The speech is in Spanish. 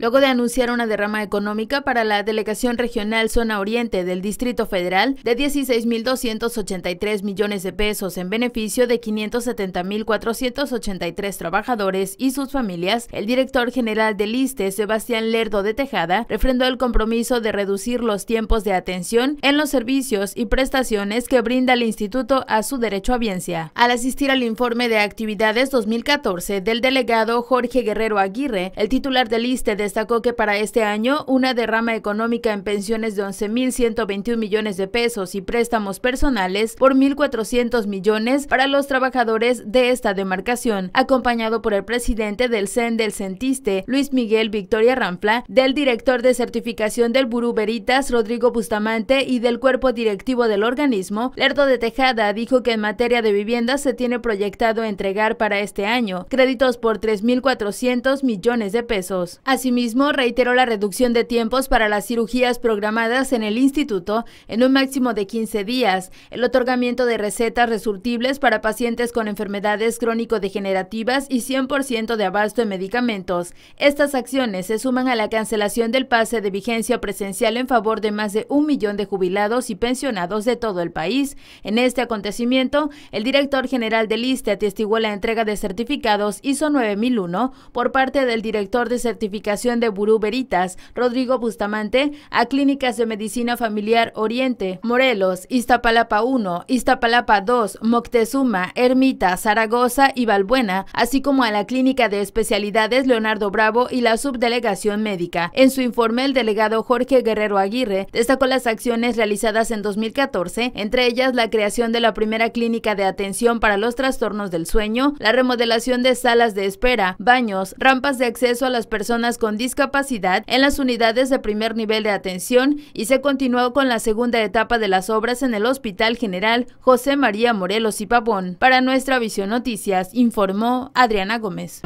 Luego de anunciar una derrama económica para la Delegación Regional Zona Oriente del Distrito Federal de 16.283 millones de pesos en beneficio de 570.483 trabajadores y sus familias, el director general del ISTE, Sebastián Lerdo de Tejada, refrendó el compromiso de reducir los tiempos de atención en los servicios y prestaciones que brinda el instituto a su derecho a biencia. Al asistir al informe de actividades 2014 del delegado Jorge Guerrero Aguirre, el titular del ISTE de destacó que para este año una derrama económica en pensiones de 11.121 millones de pesos y préstamos personales por 1.400 millones para los trabajadores de esta demarcación, acompañado por el presidente del CEN del Centiste, Luis Miguel Victoria Rampla, del director de certificación del Burú Veritas, Rodrigo Bustamante, y del cuerpo directivo del organismo, Lerdo de Tejada dijo que en materia de vivienda se tiene proyectado entregar para este año créditos por 3.400 millones de pesos. Asimismo, reiteró la reducción de tiempos para las cirugías programadas en el instituto en un máximo de 15 días, el otorgamiento de recetas resultibles para pacientes con enfermedades crónico-degenerativas y 100% de abasto en medicamentos. Estas acciones se suman a la cancelación del pase de vigencia presencial en favor de más de un millón de jubilados y pensionados de todo el país. En este acontecimiento, el director general del lista e atestiguó la entrega de certificados ISO 9001 por parte del director de certificación de Burú Veritas, Rodrigo Bustamante, a Clínicas de Medicina Familiar Oriente, Morelos, Iztapalapa 1, Iztapalapa 2, Moctezuma, Ermita, Zaragoza y Balbuena, así como a la Clínica de Especialidades Leonardo Bravo y la Subdelegación Médica. En su informe, el delegado Jorge Guerrero Aguirre destacó las acciones realizadas en 2014, entre ellas la creación de la primera clínica de atención para los trastornos del sueño, la remodelación de salas de espera, baños, rampas de acceso a las personas con discapacidad en las unidades de primer nivel de atención y se continuó con la segunda etapa de las obras en el Hospital General José María Morelos y Pavón. Para nuestra Visión Noticias, informó Adriana Gómez.